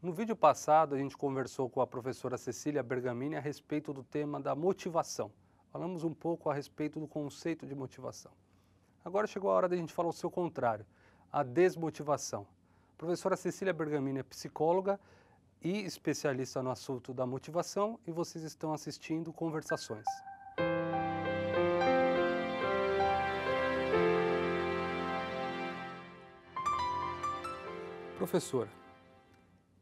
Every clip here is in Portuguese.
No vídeo passado, a gente conversou com a professora Cecília Bergamini a respeito do tema da motivação. Falamos um pouco a respeito do conceito de motivação. Agora chegou a hora da gente falar o seu contrário, a desmotivação. A professora Cecília Bergamini é psicóloga e especialista no assunto da motivação e vocês estão assistindo Conversações. Professora,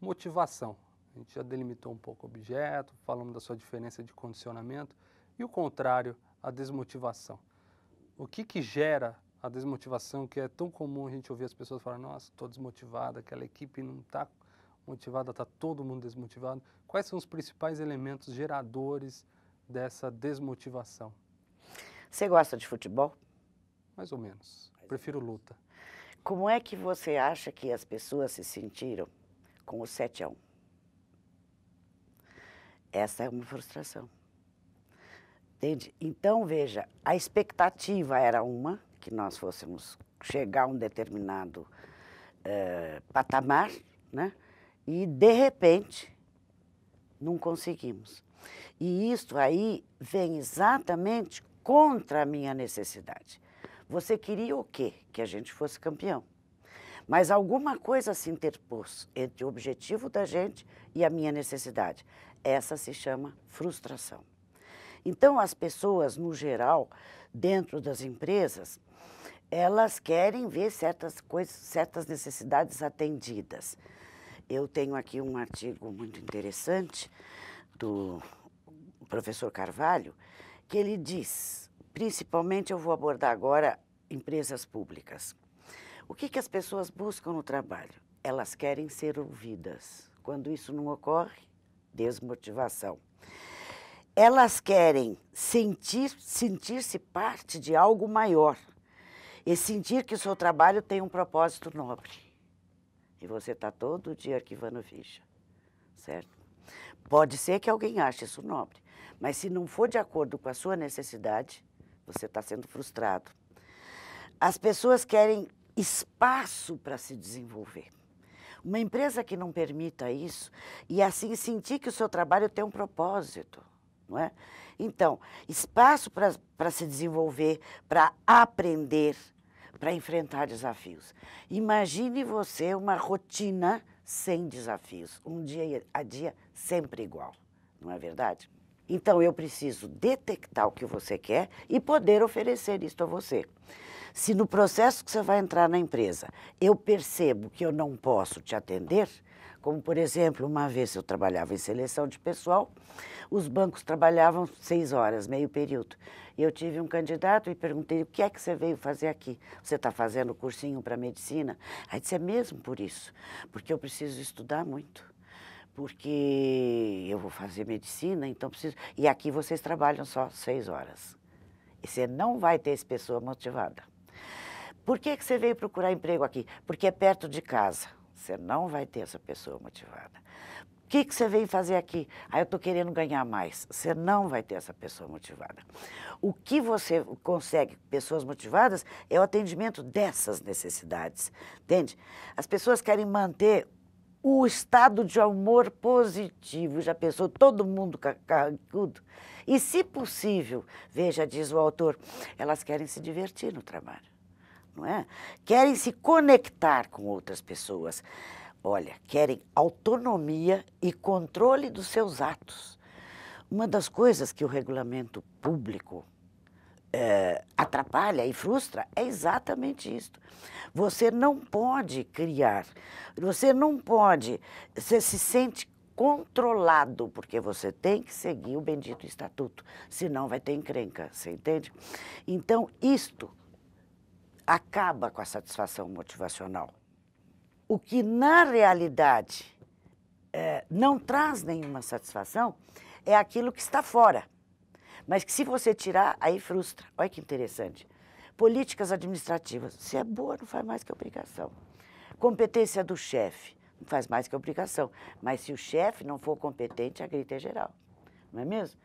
Motivação. A gente já delimitou um pouco o objeto, falamos da sua diferença de condicionamento e o contrário, a desmotivação. O que, que gera a desmotivação, que é tão comum a gente ouvir as pessoas falar, nossa, estou desmotivada, aquela equipe não está motivada, está todo mundo desmotivado. Quais são os principais elementos geradores dessa desmotivação? Você gosta de futebol? Mais ou menos. Mais Prefiro luta. Como é que você acha que as pessoas se sentiram com o 7 a 1. Essa é uma frustração. Entende? Então, veja, a expectativa era uma, que nós fôssemos chegar a um determinado eh, patamar, né? e de repente não conseguimos. E isto aí vem exatamente contra a minha necessidade. Você queria o quê? Que a gente fosse campeão. Mas alguma coisa se interpôs entre o objetivo da gente e a minha necessidade. Essa se chama frustração. Então, as pessoas, no geral, dentro das empresas, elas querem ver certas coisas, certas necessidades atendidas. Eu tenho aqui um artigo muito interessante do professor Carvalho, que ele diz, principalmente eu vou abordar agora empresas públicas. O que, que as pessoas buscam no trabalho? Elas querem ser ouvidas. Quando isso não ocorre, desmotivação. Elas querem sentir, sentir-se parte de algo maior e sentir que o seu trabalho tem um propósito nobre. E você está todo dia arquivando ficha, certo? Pode ser que alguém ache isso nobre, mas se não for de acordo com a sua necessidade, você está sendo frustrado. As pessoas querem espaço para se desenvolver. Uma empresa que não permita isso e assim sentir que o seu trabalho tem um propósito, não é? Então, espaço para se desenvolver, para aprender, para enfrentar desafios. Imagine você uma rotina sem desafios, um dia a dia sempre igual, não é verdade? Então, eu preciso detectar o que você quer e poder oferecer isso a você. Se no processo que você vai entrar na empresa eu percebo que eu não posso te atender, como por exemplo, uma vez eu trabalhava em seleção de pessoal, os bancos trabalhavam seis horas, meio período. E eu tive um candidato e perguntei: o que é que você veio fazer aqui? Você está fazendo cursinho para medicina? Aí disse: é mesmo por isso, porque eu preciso estudar muito porque eu vou fazer medicina, então preciso. E aqui vocês trabalham só seis horas. E você não vai ter essa pessoa motivada. Por que, que você veio procurar emprego aqui? Porque é perto de casa. Você não vai ter essa pessoa motivada. O que, que você veio fazer aqui? Ah, eu estou querendo ganhar mais. Você não vai ter essa pessoa motivada. O que você consegue, pessoas motivadas, é o atendimento dessas necessidades, entende? As pessoas querem manter o estado de amor positivo. Já pensou todo mundo carrancudo? E, se possível, veja, diz o autor, elas querem se divertir no trabalho, não é? Querem se conectar com outras pessoas. Olha, querem autonomia e controle dos seus atos. Uma das coisas que o regulamento público é, atrapalha e frustra é exatamente isto. Você não pode criar, você não pode, você se sente controlado, porque você tem que seguir o bendito estatuto, senão vai ter encrenca, você entende? Então, isto acaba com a satisfação motivacional. O que, na realidade, é, não traz nenhuma satisfação é aquilo que está fora mas que se você tirar, aí frustra. Olha que interessante. Políticas administrativas. Se é boa, não faz mais que obrigação. Competência do chefe. Não faz mais que obrigação. Mas se o chefe não for competente, a grita é geral. Não é mesmo?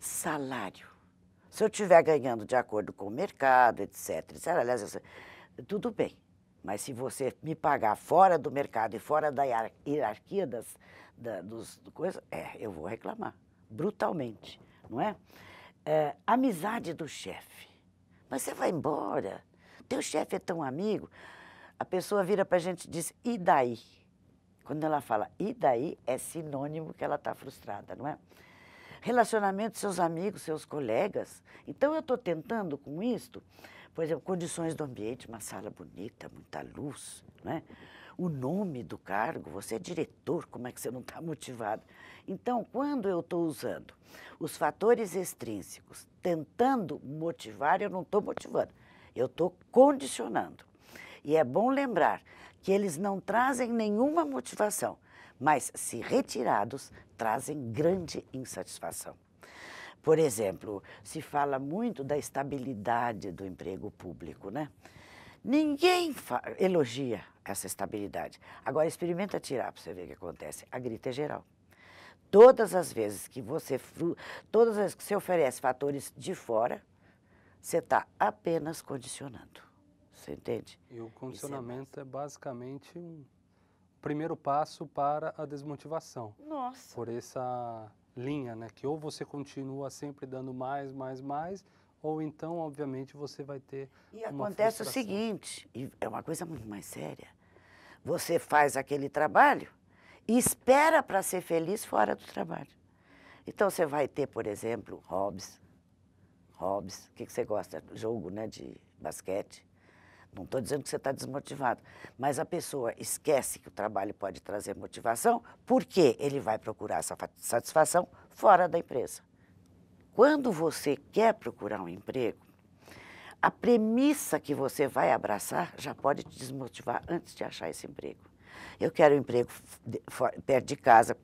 Salário. Se eu estiver ganhando de acordo com o mercado, etc., etc., aliás, tudo bem. Mas se você me pagar fora do mercado e fora da hierarquia das, da, dos, é, eu vou reclamar, brutalmente, não é? é, amizade do chefe. Mas você vai embora, teu chefe é tão amigo. A pessoa vira para a gente e diz, e daí? Quando ela fala e daí, é sinônimo que ela está frustrada, não é? Relacionamento com seus amigos, seus colegas. Então, eu estou tentando com isto, por exemplo, condições do ambiente, uma sala bonita, muita luz, não é? o nome do cargo, você é diretor, como é que você não está motivado? Então, quando eu estou usando os fatores extrínsecos, tentando motivar, eu não estou motivando, eu estou condicionando. E é bom lembrar que eles não trazem nenhuma motivação, mas, se retirados, trazem grande insatisfação. Por exemplo, se fala muito da estabilidade do emprego público, né? Ninguém elogia essa estabilidade. Agora experimenta tirar para você ver o que acontece. A grita é geral. Todas as vezes que você, todas as vezes que você oferece fatores de fora, você está apenas condicionando. Você entende? E o é condicionamento é, é basicamente um primeiro passo para a desmotivação. Nossa. Por essa linha, né? Que ou você continua sempre dando mais, mais, mais, ou então, obviamente, você vai ter. E acontece o seguinte, e é uma coisa muito mais séria. Você faz aquele trabalho e espera para ser feliz fora do trabalho. Então você vai ter, por exemplo, hobbies. Hobbies. o que, que você gosta? Jogo né, de basquete. Não estou dizendo que você está desmotivado, mas a pessoa esquece que o trabalho pode trazer motivação, porque ele vai procurar essa satisfação fora da empresa. Quando você quer procurar um emprego, a premissa que você vai abraçar já pode te desmotivar antes de achar esse emprego. Eu quero um emprego perto de casa.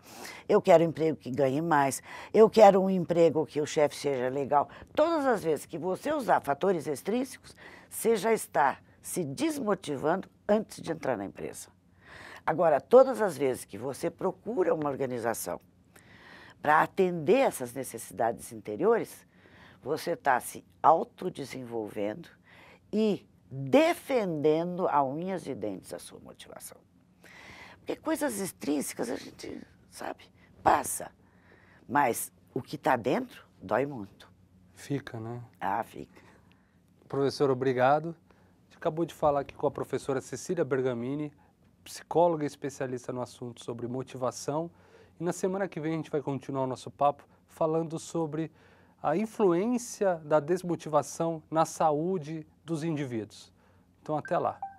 Eu quero um emprego que ganhe mais. Eu quero um emprego que o chefe seja legal. Todas as vezes que você usar fatores extrínsecos, você já está se desmotivando antes de entrar na empresa. Agora, todas as vezes que você procura uma organização para atender essas necessidades interiores, você está se autodesenvolvendo e defendendo a unhas e dentes a sua motivação. Porque coisas extrínsecas a gente, sabe, passa. Mas o que está dentro dói muito. Fica, né? Ah, fica. Professor, obrigado. Acabou de falar aqui com a professora Cecília Bergamini, psicóloga especialista no assunto sobre motivação. E na semana que vem a gente vai continuar o nosso papo falando sobre a influência da desmotivação na saúde dos indivíduos. Então, até lá.